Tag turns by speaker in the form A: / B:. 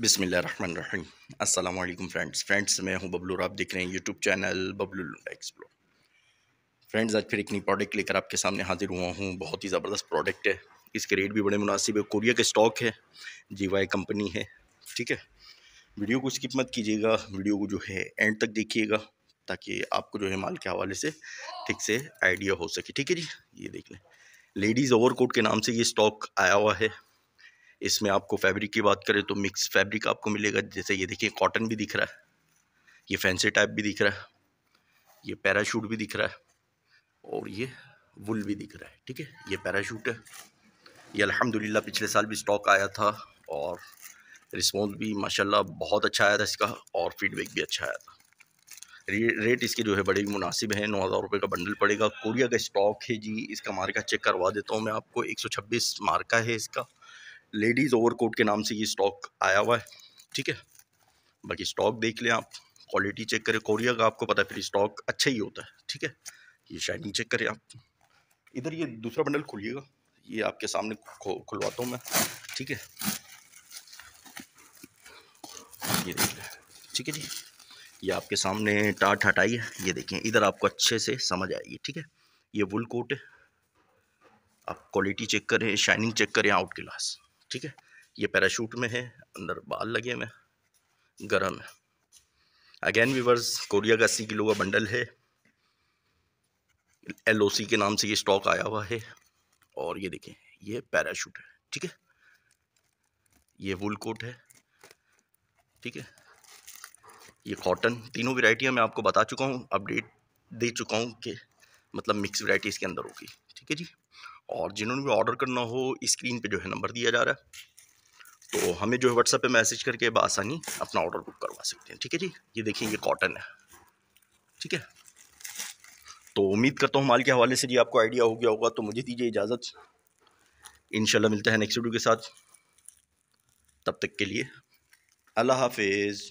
A: रही अल्लाम friends friends मैं हूं बबलू आप देख रहे हैं YouTube channel Bablu explore friends आज फिर एक नई प्रोडक्ट लेकर आपके सामने हाजिर हुआ हूं बहुत ही ज़बरदस्त प्रोडक्ट है इसके रेट भी बड़े मुनासिब है कोरिया का स्टॉक है जी वाई कंपनी है ठीक है वीडियो को स्किप मत कीजिएगा वीडियो को जो है एंड तक देखिएगा ताकि आपको जो है माल के हवाले से ठीक से आइडिया हो सके ठीक है जी ये देख लें लेडीज़ ओवर के नाम से ये स्टॉक आया हुआ है इसमें आपको फैब्रिक की बात करें तो मिक्स फैब्रिक आपको मिलेगा जैसे ये देखिए कॉटन भी दिख रहा है ये फैंसी टाइप भी दिख रहा है ये पैराशूट भी दिख रहा है और ये वुल भी दिख रहा है ठीक है ये पैराशूट है ये अलहमदिल्ला पिछले साल भी स्टॉक आया था और रिस्पॉन्स भी माशाला बहुत अच्छा आया था इसका और फीडबैक भी अच्छा आया था रे, रेट इसके जो है बड़े ही मुनासिब हैं नौ हज़ार रुपये का बंडल पड़ेगा कोरिया का स्टॉक है जी इसका मार्का चेक करवा देता हूँ मैं आपको एक सौ छब्बीस मार्का है इसका लेडीज़ ओवरकोट के नाम से ये स्टॉक आया हुआ है ठीक है बाकी स्टॉक देख लें आप क्वालिटी चेक करें कोरिया का आपको पता है फिर स्टॉक अच्छा ही होता है ठीक है ये शाइनिंग चेक करें आप इधर ये दूसरा बंडल खोलिएगा ये आपके सामने खुलवाता हूँ मैं ठीक है ये देखिए ठीक है जी ये आपके सामने टाट हटाई है ये देखें इधर आपको अच्छे से समझ आएगी ठीक है ये वुल कोट है आप क्वालिटी चेक करें शाइनिंग चेक करें आउट क्लास ठीक है ये पैराशूट में है अंदर बाल लगे हुए गर्म है अगेन वीवर्स कोरिया का अस्सी किलो का बंडल है एल के नाम से ये स्टॉक आया हुआ है और ये देखें ये पैराशूट है ठीक है ये वुल कोट है ठीक है ये कॉटन तीनों वेराइटियाँ मैं आपको बता चुका हूँ अपडेट दे चुका हूँ कि मतलब मिक्स वेराइटी इसके अंदर होगी ठीक है जी और जिन्होंने भी ऑर्डर करना हो स्क्रीन पे जो है नंबर दिया जा रहा है तो हमें जो है व्हाट्सएप पे मैसेज करके बसानी अपना ऑर्डर बुक करवा सकते हैं ठीक है जी ये देखिए ये कॉटन है ठीक है तो उम्मीद करता हूँ माल के हवाले से जी आपको आइडिया हो गया होगा तो मुझे दीजिए इजाज़त इन मिलता है नेक्स्ट वीडियो के साथ तब तक के लिए अल्लाह हाफिज़